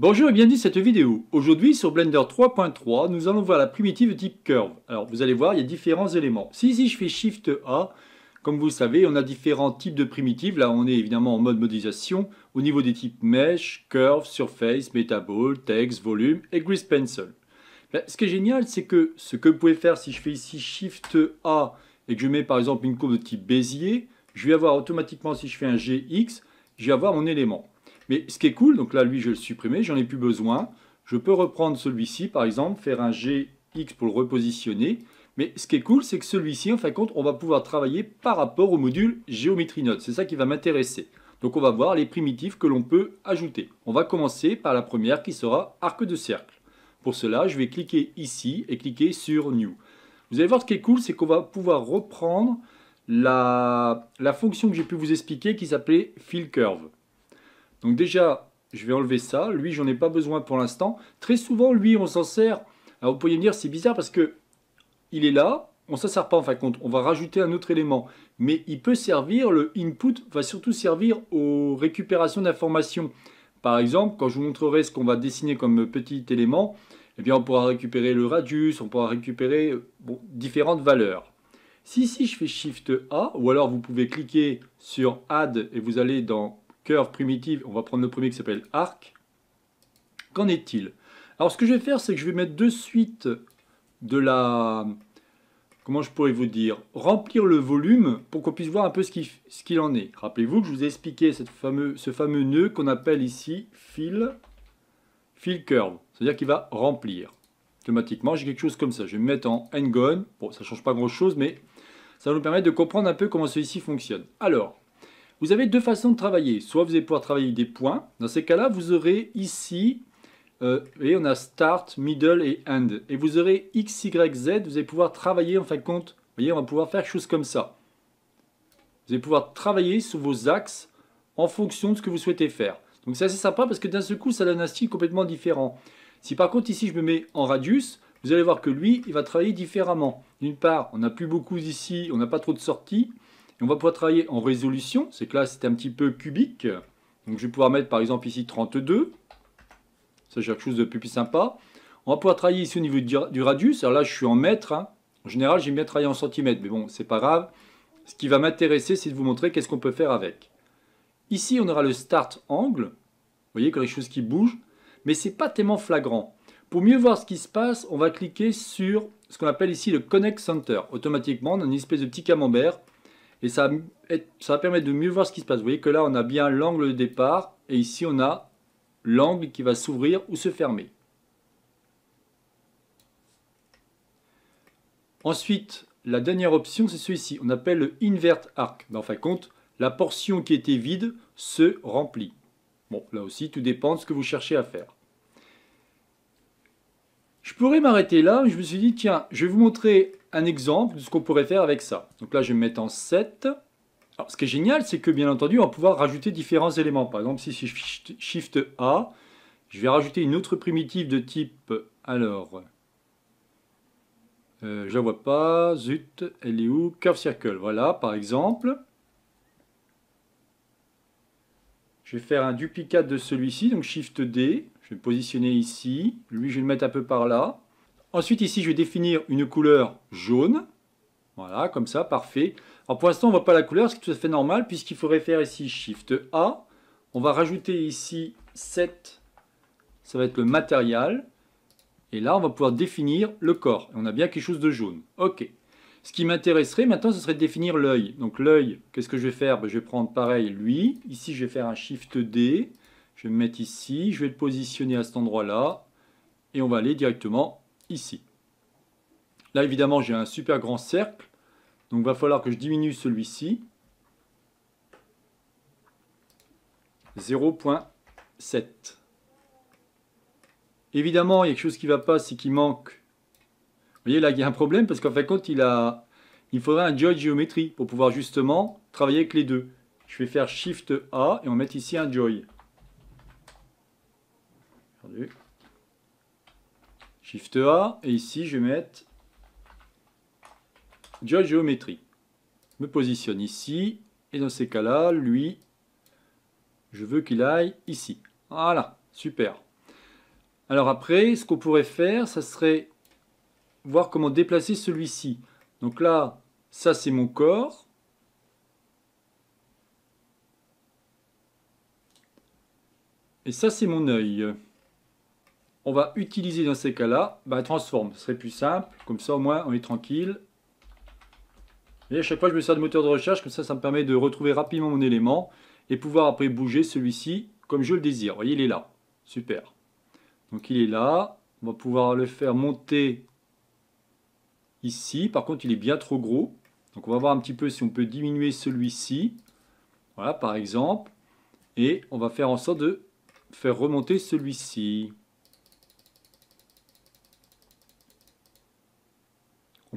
Bonjour et bienvenue à cette vidéo. Aujourd'hui sur Blender 3.3, nous allons voir la primitive type curve. Alors vous allez voir, il y a différents éléments. Si ici je fais Shift A, comme vous le savez, on a différents types de primitives. Là on est évidemment en mode modélisation au niveau des types Mesh, Curve, Surface, Metaball, Text, Volume et Grease Pencil. Ben, ce qui est génial, c'est que ce que vous pouvez faire si je fais ici Shift A et que je mets par exemple une courbe de type Bézier, je vais avoir automatiquement, si je fais un GX, je vais avoir mon élément. Mais ce qui est cool, donc là, lui, je vais le supprimer, j'en ai plus besoin. Je peux reprendre celui-ci, par exemple, faire un GX pour le repositionner. Mais ce qui est cool, c'est que celui-ci, en fin de compte, on va pouvoir travailler par rapport au module géométrie node. C'est ça qui va m'intéresser. Donc on va voir les primitifs que l'on peut ajouter. On va commencer par la première qui sera arc de cercle. Pour cela, je vais cliquer ici et cliquer sur New. Vous allez voir ce qui est cool, c'est qu'on va pouvoir reprendre la, la fonction que j'ai pu vous expliquer qui s'appelait fill curve. Donc déjà, je vais enlever ça. Lui, j'en ai pas besoin pour l'instant. Très souvent, lui, on s'en sert. Alors vous pourriez me dire, c'est bizarre parce que il est là, on s'en sert pas en fin de compte. On va rajouter un autre élément. Mais il peut servir, le input va surtout servir aux récupérations d'informations. Par exemple, quand je vous montrerai ce qu'on va dessiner comme petit élément, eh bien, on pourra récupérer le radius, on pourra récupérer euh, différentes valeurs. Si si, je fais Shift A, ou alors vous pouvez cliquer sur Add et vous allez dans primitive, on va prendre le premier qui s'appelle arc. Qu'en est-il Alors ce que je vais faire, c'est que je vais mettre de suite de la... Comment je pourrais vous dire Remplir le volume pour qu'on puisse voir un peu ce qu'il ce en est. Rappelez-vous que je vous ai expliqué cette fameux, ce fameux nœud qu'on appelle ici fil, fil curve. C'est-à-dire qu'il va remplir. Automatiquement, j'ai quelque chose comme ça. Je vais me mettre en n Bon, ça ne change pas grand-chose, mais ça va nous permettre de comprendre un peu comment celui-ci fonctionne. Alors, vous avez deux façons de travailler. Soit vous allez pouvoir travailler des points. Dans ces cas-là, vous aurez ici, vous euh, voyez, on a start, middle et end. Et vous aurez x, y, z. Vous allez pouvoir travailler en fin de compte. Vous voyez, on va pouvoir faire choses comme ça. Vous allez pouvoir travailler sur vos axes en fonction de ce que vous souhaitez faire. Donc c'est assez sympa parce que d'un seul coup, ça donne un style complètement différent. Si par contre ici, je me mets en radius, vous allez voir que lui, il va travailler différemment. D'une part, on n'a plus beaucoup ici, on n'a pas trop de sorties on va pouvoir travailler en résolution. C'est que là, c'est un petit peu cubique. Donc, je vais pouvoir mettre, par exemple, ici 32. Ça, j'ai quelque chose de plus, sympa. On va pouvoir travailler ici au niveau du radius. Alors là, je suis en mètres. Hein. En général, j'aime bien travailler en centimètres. Mais bon, c'est pas grave. Ce qui va m'intéresser, c'est de vous montrer qu'est-ce qu'on peut faire avec. Ici, on aura le start angle. Vous voyez, quelque chose qui bouge. Mais c'est pas tellement flagrant. Pour mieux voir ce qui se passe, on va cliquer sur ce qu'on appelle ici le Connect Center. Automatiquement, on a une espèce de petit camembert et ça va, ça permet permettre de mieux voir ce qui se passe. Vous voyez que là, on a bien l'angle de départ et ici, on a l'angle qui va s'ouvrir ou se fermer. Ensuite, la dernière option, c'est celui-ci. On appelle le invert arc. Dans en fin compte, la portion qui était vide se remplit. Bon, là aussi, tout dépend de ce que vous cherchez à faire. Je pourrais m'arrêter là, je me suis dit, tiens, je vais vous montrer un exemple de ce qu'on pourrait faire avec ça. Donc là, je vais me mettre en 7. Alors, ce qui est génial, c'est que bien entendu, on va pouvoir rajouter différents éléments. Par exemple, si je Shift A, je vais rajouter une autre primitive de type. Alors, euh, je vois pas. Zut, elle est où Curve Circle. Voilà, par exemple. Je vais faire un duplicate de celui-ci, donc Shift D. Je vais me positionner ici. Lui, je vais le mettre un peu par là. Ensuite, ici, je vais définir une couleur jaune. Voilà, comme ça, parfait. Alors, pour l'instant, on ne voit pas la couleur, ce qui est tout à fait normal, puisqu'il faudrait faire ici Shift A. On va rajouter ici 7, ça va être le matériel. Et là, on va pouvoir définir le corps. Et On a bien quelque chose de jaune. OK. Ce qui m'intéresserait maintenant, ce serait de définir l'œil. Donc l'œil, qu'est-ce que je vais faire ben, Je vais prendre pareil lui. Ici, je vais faire un Shift D. Je vais me mettre ici. Je vais le positionner à cet endroit-là. Et on va aller directement ici. Là, évidemment, j'ai un super grand cercle. Donc, il va falloir que je diminue celui-ci. 0.7. Évidemment, il y a quelque chose qui ne va pas, c'est qu'il manque. Vous voyez, là, il y a un problème parce qu'en fin de compte, il, a... il faudrait un joy géométrie pour pouvoir justement travailler avec les deux. Je vais faire Shift A et on met ici un joy. Shift A, et ici je vais mettre Joy Géométrie. Je me positionne ici, et dans ces cas-là, lui, je veux qu'il aille ici. Voilà, super. Alors après, ce qu'on pourrait faire, ça serait voir comment déplacer celui-ci. Donc là, ça c'est mon corps. Et ça c'est mon œil on va utiliser dans ces cas-là, bah, transform, ce serait plus simple, comme ça au moins on est tranquille. Et à chaque fois je me sers de moteur de recherche, comme ça ça me permet de retrouver rapidement mon élément et pouvoir après bouger celui-ci comme je le désire. Vous voyez, il est là, super. Donc il est là, on va pouvoir le faire monter ici. Par contre il est bien trop gros, donc on va voir un petit peu si on peut diminuer celui-ci. Voilà par exemple. Et on va faire en sorte de faire remonter celui-ci.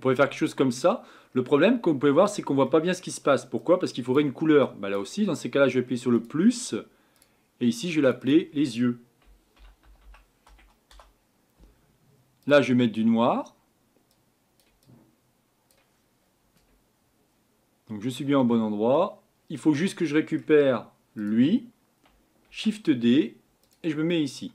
On pourrait faire quelque chose comme ça. Le problème, comme vous pouvez voir, c'est qu'on ne voit pas bien ce qui se passe. Pourquoi Parce qu'il faudrait une couleur. Bah, là aussi, dans ces cas-là, je vais appuyer sur le plus. Et ici, je vais l'appeler les yeux. Là, je vais mettre du noir. Donc, je suis bien au bon endroit. Il faut juste que je récupère lui. Shift D. Et je me mets ici.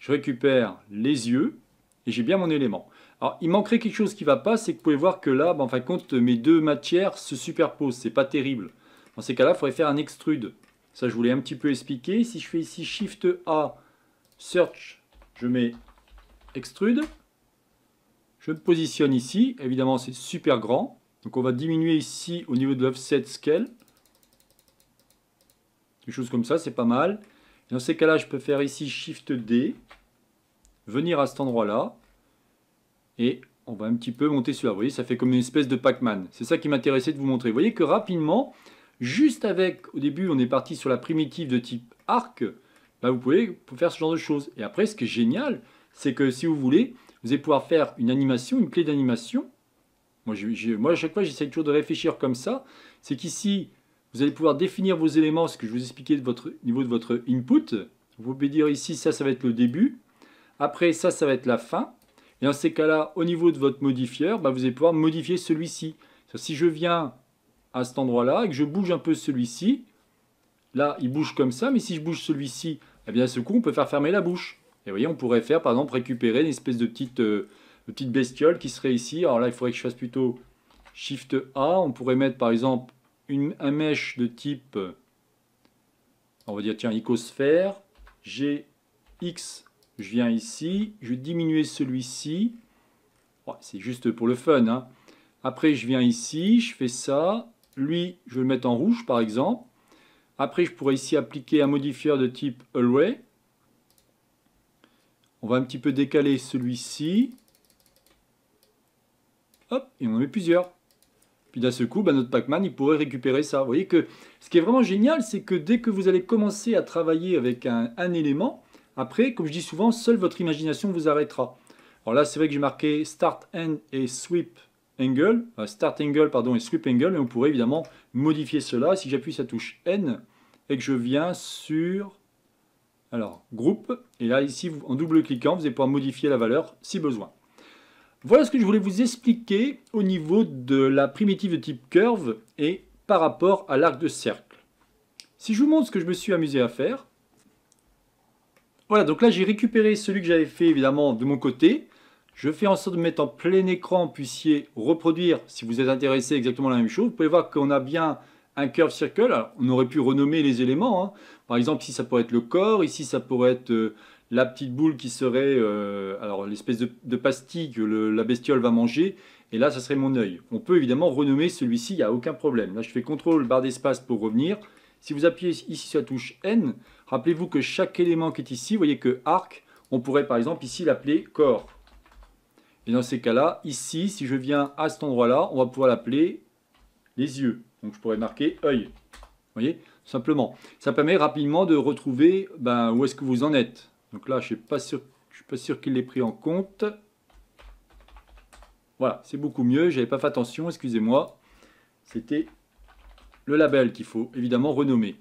Je récupère les yeux. Et j'ai bien mon élément. Alors, il manquerait quelque chose qui ne va pas, c'est que vous pouvez voir que là, bah, en fin de compte, mes deux matières se superposent. C'est pas terrible. Dans ces cas-là, il faudrait faire un extrude. Ça, je voulais un petit peu expliqué. Si je fais ici Shift A, Search, je mets Extrude. Je me positionne ici. Évidemment, c'est super grand. Donc, on va diminuer ici au niveau de l'offset scale. Quelque chose comme ça, c'est pas mal. dans ces cas-là, je peux faire ici Shift D, venir à cet endroit-là, et on va un petit peu monter sur là Vous voyez, ça fait comme une espèce de Pac-Man. C'est ça qui m'intéressait de vous montrer. Vous voyez que rapidement, juste avec, au début, on est parti sur la primitive de type arc. Bah, vous pouvez faire ce genre de choses. Et après, ce qui est génial, c'est que si vous voulez, vous allez pouvoir faire une animation, une clé d'animation. Moi, moi, à chaque fois, j'essaie toujours de réfléchir comme ça. C'est qu'ici, vous allez pouvoir définir vos éléments, ce que je vous expliquais de votre niveau de votre input. Vous pouvez dire ici, ça, ça va être le début. Après, ça, ça va être la fin. Et dans ces cas-là, au niveau de votre modifieur, bah, vous allez pouvoir modifier celui-ci. Si je viens à cet endroit-là et que je bouge un peu celui-ci, là, il bouge comme ça, mais si je bouge celui-ci, eh bien, à ce coup, on peut faire fermer la bouche. Et vous voyez, on pourrait faire, par exemple, récupérer une espèce de petite, euh, petite bestiole qui serait ici. Alors là, il faudrait que je fasse plutôt Shift A. On pourrait mettre, par exemple, une, un mèche de type, on va dire, tiens, icosphère, G, X, je viens ici, je vais diminuer celui-ci. c'est juste pour le fun. Hein. Après, je viens ici, je fais ça. Lui, je vais le mettre en rouge, par exemple. Après, je pourrais ici appliquer un modifier de type Array. On va un petit peu décaler celui-ci. Hop, et on en met plusieurs. Puis d'un seul coup, ben, notre Pac-Man, il pourrait récupérer ça. Vous voyez que ce qui est vraiment génial, c'est que dès que vous allez commencer à travailler avec un élément, après, comme je dis souvent, seule votre imagination vous arrêtera. Alors là, c'est vrai que j'ai marqué Start n et Sweep Angle, Start Angle pardon, et Sweep Angle, et on pourrait évidemment modifier cela si j'appuie sur la touche N et que je viens sur alors, groupe, et là ici, en double-cliquant, vous allez pouvoir modifier la valeur si besoin. Voilà ce que je voulais vous expliquer au niveau de la primitive de type curve et par rapport à l'arc de cercle. Si je vous montre ce que je me suis amusé à faire, voilà, donc là j'ai récupéré celui que j'avais fait évidemment de mon côté. Je fais en sorte de mettre en plein écran, vous puissiez reproduire, si vous êtes intéressé, exactement la même chose. Vous pouvez voir qu'on a bien un curve circle. on aurait pu renommer les éléments. Hein. Par exemple, si ça pourrait être le corps, ici ça pourrait être euh, la petite boule qui serait euh, alors l'espèce de, pastille que la bestiole va manger. Et là, ça serait mon œil. On peut évidemment renommer celui-ci, il n'y a aucun problème. Là, je fais CTRL, barre d'espace pour revenir. Si vous appuyez ici sur la touche N, Rappelez-vous que chaque élément qui est ici, vous voyez que arc, on pourrait par exemple ici l'appeler corps. Et dans ces cas-là, ici, si je viens à cet endroit-là, on va pouvoir l'appeler les yeux. Donc je pourrais marquer œil. Vous voyez Simplement. Ça permet rapidement de retrouver ben, où est-ce que vous en êtes. Donc là, je ne suis pas sûr, sûr qu'il l'ait pris en compte. Voilà, c'est beaucoup mieux. Je n'avais pas fait attention, excusez-moi. C'était le label qu'il faut évidemment renommer.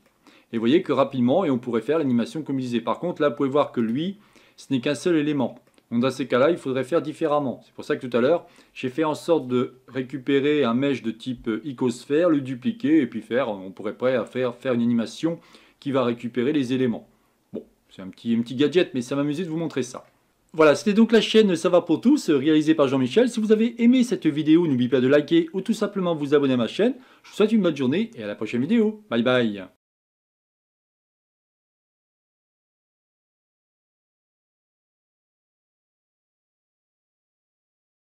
Et vous voyez que rapidement, et on pourrait faire l'animation comme je disait. Par contre, là, vous pouvez voir que lui, ce n'est qu'un seul élément. Donc dans ces cas-là, il faudrait faire différemment. C'est pour ça que tout à l'heure, j'ai fait en sorte de récupérer un mesh de type euh, icosphère, le dupliquer, et puis faire, on pourrait prêt à faire, faire une animation qui va récupérer les éléments. Bon, c'est un petit, petit gadget, mais ça m'amusait de vous montrer ça. Voilà, c'était donc la chaîne Ça va pour tous, réalisée par Jean-Michel. Si vous avez aimé cette vidéo, n'oubliez pas de liker ou tout simplement vous abonner à ma chaîne. Je vous souhaite une bonne journée et à la prochaine vidéo. Bye bye